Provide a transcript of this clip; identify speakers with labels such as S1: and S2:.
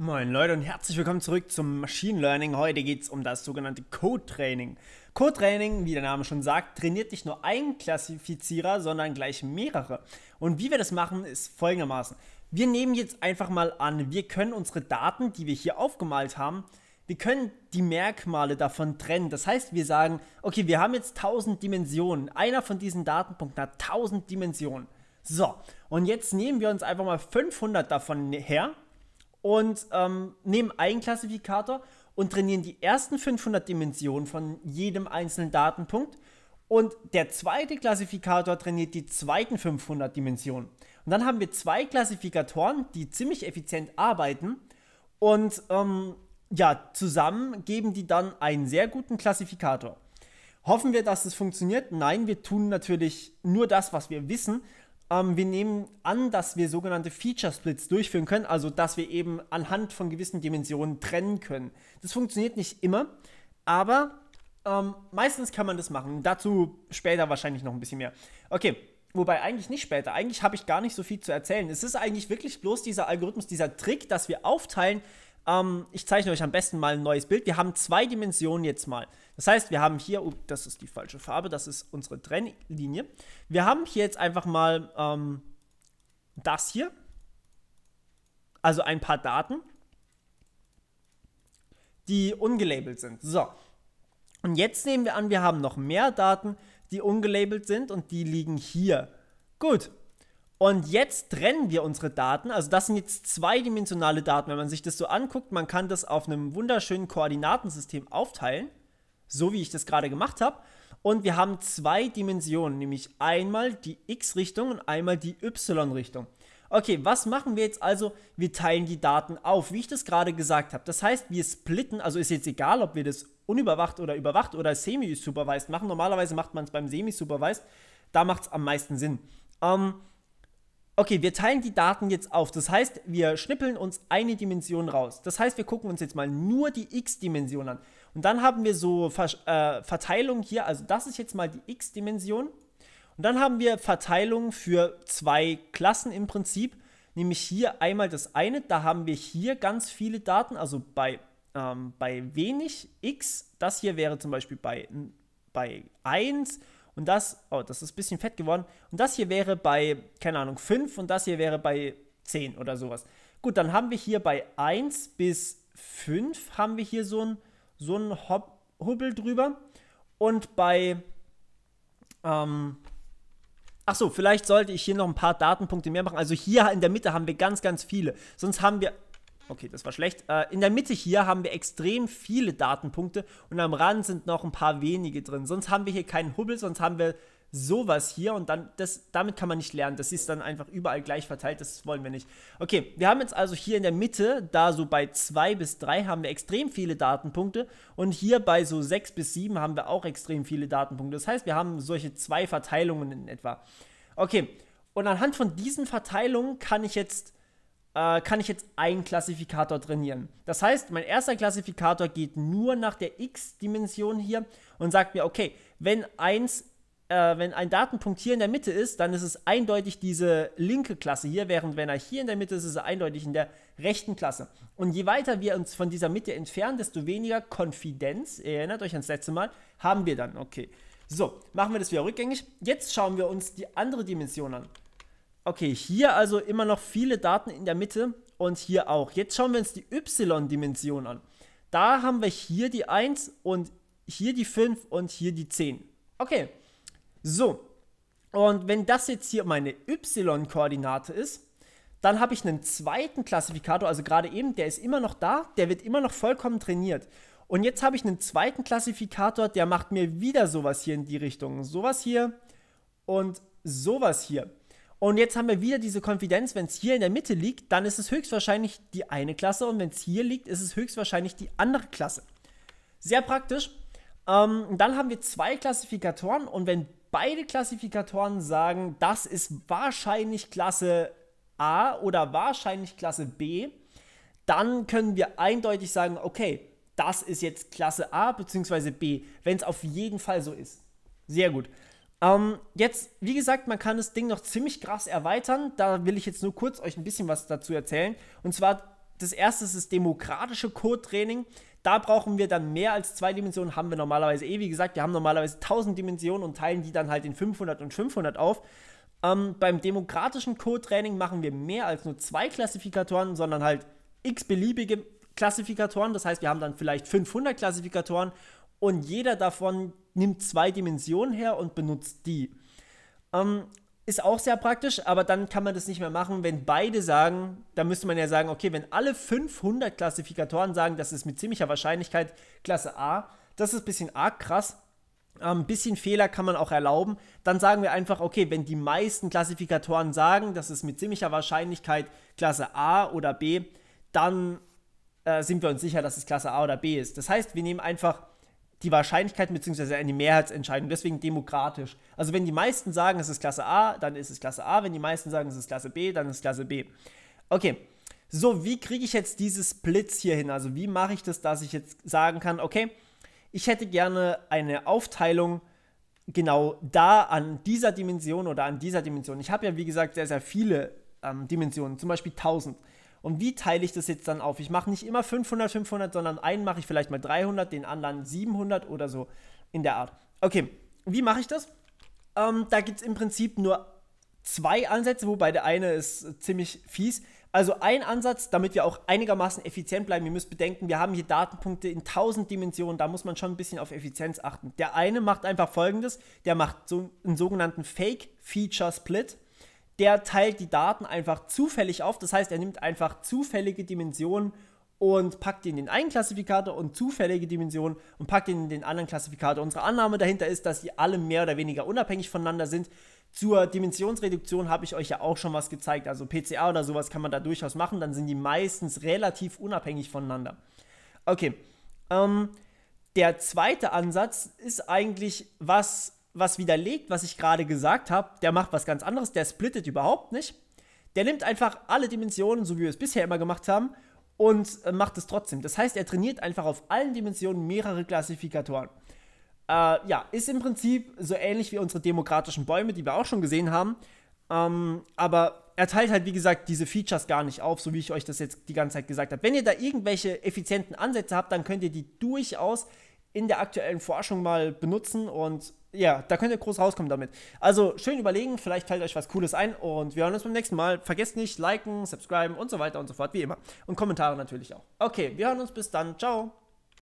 S1: Moin Leute und herzlich willkommen zurück zum Machine Learning. Heute geht es um das sogenannte Code-Training. Code-Training, wie der Name schon sagt, trainiert nicht nur einen Klassifizierer, sondern gleich mehrere. Und wie wir das machen, ist folgendermaßen. Wir nehmen jetzt einfach mal an, wir können unsere Daten, die wir hier aufgemalt haben, wir können die Merkmale davon trennen. Das heißt, wir sagen, okay, wir haben jetzt 1000 Dimensionen. Einer von diesen Datenpunkten hat 1000 Dimensionen. So, und jetzt nehmen wir uns einfach mal 500 davon her und ähm, nehmen einen Klassifikator und trainieren die ersten 500 Dimensionen von jedem einzelnen Datenpunkt. Und der zweite Klassifikator trainiert die zweiten 500 Dimensionen. Und dann haben wir zwei Klassifikatoren, die ziemlich effizient arbeiten. Und ähm, ja, zusammen geben die dann einen sehr guten Klassifikator. Hoffen wir, dass es funktioniert? Nein, wir tun natürlich nur das, was wir wissen. Ähm, wir nehmen an, dass wir sogenannte Feature Splits durchführen können, also dass wir eben anhand von gewissen Dimensionen trennen können. Das funktioniert nicht immer, aber ähm, meistens kann man das machen. Dazu später wahrscheinlich noch ein bisschen mehr. Okay, wobei eigentlich nicht später. Eigentlich habe ich gar nicht so viel zu erzählen. Es ist eigentlich wirklich bloß dieser Algorithmus, dieser Trick, dass wir aufteilen ähm, ich zeichne euch am besten mal ein neues Bild. Wir haben zwei Dimensionen jetzt mal. Das heißt, wir haben hier, oh, das ist die falsche Farbe, das ist unsere Trennlinie. Wir haben hier jetzt einfach mal ähm, das hier. Also ein paar Daten, die ungelabelt sind. So. Und jetzt nehmen wir an, wir haben noch mehr Daten, die ungelabelt sind und die liegen hier. Gut, und jetzt trennen wir unsere Daten. Also das sind jetzt zweidimensionale Daten. Wenn man sich das so anguckt, man kann das auf einem wunderschönen Koordinatensystem aufteilen, so wie ich das gerade gemacht habe. Und wir haben zwei Dimensionen, nämlich einmal die x-Richtung und einmal die y-Richtung. Okay, was machen wir jetzt also? Wir teilen die Daten auf, wie ich das gerade gesagt habe. Das heißt, wir splitten, also ist jetzt egal, ob wir das unüberwacht oder überwacht oder semi-supervised machen. Normalerweise macht man es beim semi-supervised, da macht es am meisten Sinn. Ähm, okay, wir teilen die Daten jetzt auf. Das heißt, wir schnippeln uns eine Dimension raus. Das heißt, wir gucken uns jetzt mal nur die x-Dimension an. Und dann haben wir so Ver äh, Verteilung hier, also das ist jetzt mal die x-Dimension. Und dann haben wir Verteilung für zwei Klassen im Prinzip, nämlich hier einmal das eine, da haben wir hier ganz viele Daten, also bei, ähm, bei wenig x, das hier wäre zum Beispiel bei, bei 1 und das, oh, das ist ein bisschen fett geworden. Und das hier wäre bei, keine Ahnung, 5 und das hier wäre bei 10 oder sowas. Gut, dann haben wir hier bei 1 bis 5 haben wir hier so ein, so ein Hob Hubbel drüber. Und bei, ähm, Ach so, vielleicht sollte ich hier noch ein paar Datenpunkte mehr machen. Also hier in der Mitte haben wir ganz, ganz viele. Sonst haben wir, Okay, das war schlecht. Äh, in der Mitte hier haben wir extrem viele Datenpunkte und am Rand sind noch ein paar wenige drin. Sonst haben wir hier keinen Hubbel, sonst haben wir sowas hier und dann das, damit kann man nicht lernen. Das ist dann einfach überall gleich verteilt, das wollen wir nicht. Okay, wir haben jetzt also hier in der Mitte, da so bei 2 bis 3 haben wir extrem viele Datenpunkte und hier bei so 6 bis 7 haben wir auch extrem viele Datenpunkte. Das heißt, wir haben solche zwei Verteilungen in etwa. Okay, und anhand von diesen Verteilungen kann ich jetzt äh, kann ich jetzt einen Klassifikator trainieren. Das heißt, mein erster Klassifikator geht nur nach der x-Dimension hier und sagt mir, okay, wenn eins äh, wenn ein Datenpunkt hier in der Mitte ist, dann ist es eindeutig diese linke Klasse hier, während wenn er hier in der Mitte ist, ist er eindeutig in der rechten Klasse. Und je weiter wir uns von dieser Mitte entfernen, desto weniger Konfidenz, erinnert euch ans letzte Mal, haben wir dann. Okay. So, machen wir das wieder rückgängig. Jetzt schauen wir uns die andere Dimension an. Okay, hier also immer noch viele Daten in der Mitte und hier auch. Jetzt schauen wir uns die Y-Dimension an. Da haben wir hier die 1 und hier die 5 und hier die 10. Okay, so. Und wenn das jetzt hier meine Y-Koordinate ist, dann habe ich einen zweiten Klassifikator, also gerade eben, der ist immer noch da, der wird immer noch vollkommen trainiert. Und jetzt habe ich einen zweiten Klassifikator, der macht mir wieder sowas hier in die Richtung. Sowas hier und sowas hier. Und jetzt haben wir wieder diese Konfidenz, wenn es hier in der Mitte liegt, dann ist es höchstwahrscheinlich die eine Klasse und wenn es hier liegt, ist es höchstwahrscheinlich die andere Klasse. Sehr praktisch. Ähm, dann haben wir zwei Klassifikatoren und wenn beide Klassifikatoren sagen, das ist wahrscheinlich Klasse A oder wahrscheinlich Klasse B, dann können wir eindeutig sagen, okay, das ist jetzt Klasse A bzw. B, wenn es auf jeden Fall so ist. Sehr gut. Ähm, jetzt, wie gesagt, man kann das Ding noch ziemlich krass erweitern. Da will ich jetzt nur kurz euch ein bisschen was dazu erzählen. Und zwar, das erste ist das demokratische Code-Training. Da brauchen wir dann mehr als zwei Dimensionen, haben wir normalerweise eh. Wie gesagt, wir haben normalerweise 1000 Dimensionen und teilen die dann halt in 500 und 500 auf. Ähm, beim demokratischen Code-Training machen wir mehr als nur zwei Klassifikatoren, sondern halt x beliebige Klassifikatoren. Das heißt, wir haben dann vielleicht 500 Klassifikatoren und jeder davon nimmt zwei Dimensionen her und benutzt die. Ähm, ist auch sehr praktisch, aber dann kann man das nicht mehr machen, wenn beide sagen, da müsste man ja sagen, okay, wenn alle 500 Klassifikatoren sagen, das ist mit ziemlicher Wahrscheinlichkeit Klasse A, das ist ein bisschen arg krass, ähm, ein bisschen Fehler kann man auch erlauben, dann sagen wir einfach, okay, wenn die meisten Klassifikatoren sagen, das ist mit ziemlicher Wahrscheinlichkeit Klasse A oder B, dann äh, sind wir uns sicher, dass es Klasse A oder B ist. Das heißt, wir nehmen einfach die Wahrscheinlichkeit bzw. eine Mehrheitsentscheidung, deswegen demokratisch. Also wenn die meisten sagen, es ist Klasse A, dann ist es Klasse A, wenn die meisten sagen, es ist Klasse B, dann ist es Klasse B. Okay, so wie kriege ich jetzt diese Splits hier hin? Also wie mache ich das, dass ich jetzt sagen kann, okay, ich hätte gerne eine Aufteilung genau da an dieser Dimension oder an dieser Dimension. Ich habe ja wie gesagt sehr, sehr viele ähm, Dimensionen, zum Beispiel 1000. Und wie teile ich das jetzt dann auf? Ich mache nicht immer 500, 500, sondern einen mache ich vielleicht mal 300, den anderen 700 oder so in der Art. Okay, wie mache ich das? Ähm, da gibt es im Prinzip nur zwei Ansätze, wobei der eine ist äh, ziemlich fies. Also ein Ansatz, damit wir auch einigermaßen effizient bleiben. Ihr müsst bedenken, wir haben hier Datenpunkte in 1000 Dimensionen, da muss man schon ein bisschen auf Effizienz achten. Der eine macht einfach folgendes, der macht so einen sogenannten Fake Feature Split der teilt die Daten einfach zufällig auf. Das heißt, er nimmt einfach zufällige Dimensionen und packt ihn in den einen Klassifikator und zufällige Dimensionen und packt ihn in den anderen Klassifikator. Unsere Annahme dahinter ist, dass sie alle mehr oder weniger unabhängig voneinander sind. Zur Dimensionsreduktion habe ich euch ja auch schon was gezeigt. Also PCA oder sowas kann man da durchaus machen. Dann sind die meistens relativ unabhängig voneinander. Okay. Ähm, der zweite Ansatz ist eigentlich, was was widerlegt, was ich gerade gesagt habe, der macht was ganz anderes, der splittet überhaupt nicht. Der nimmt einfach alle Dimensionen, so wie wir es bisher immer gemacht haben, und äh, macht es trotzdem. Das heißt, er trainiert einfach auf allen Dimensionen mehrere Klassifikatoren. Äh, ja, ist im Prinzip so ähnlich wie unsere demokratischen Bäume, die wir auch schon gesehen haben. Ähm, aber er teilt halt, wie gesagt, diese Features gar nicht auf, so wie ich euch das jetzt die ganze Zeit gesagt habe. Wenn ihr da irgendwelche effizienten Ansätze habt, dann könnt ihr die durchaus in der aktuellen Forschung mal benutzen und ja, da könnt ihr groß rauskommen damit. Also schön überlegen, vielleicht fällt euch was Cooles ein und wir hören uns beim nächsten Mal. Vergesst nicht, liken, subscriben und so weiter und so fort, wie immer. Und Kommentare natürlich auch. Okay, wir hören uns bis dann. Ciao.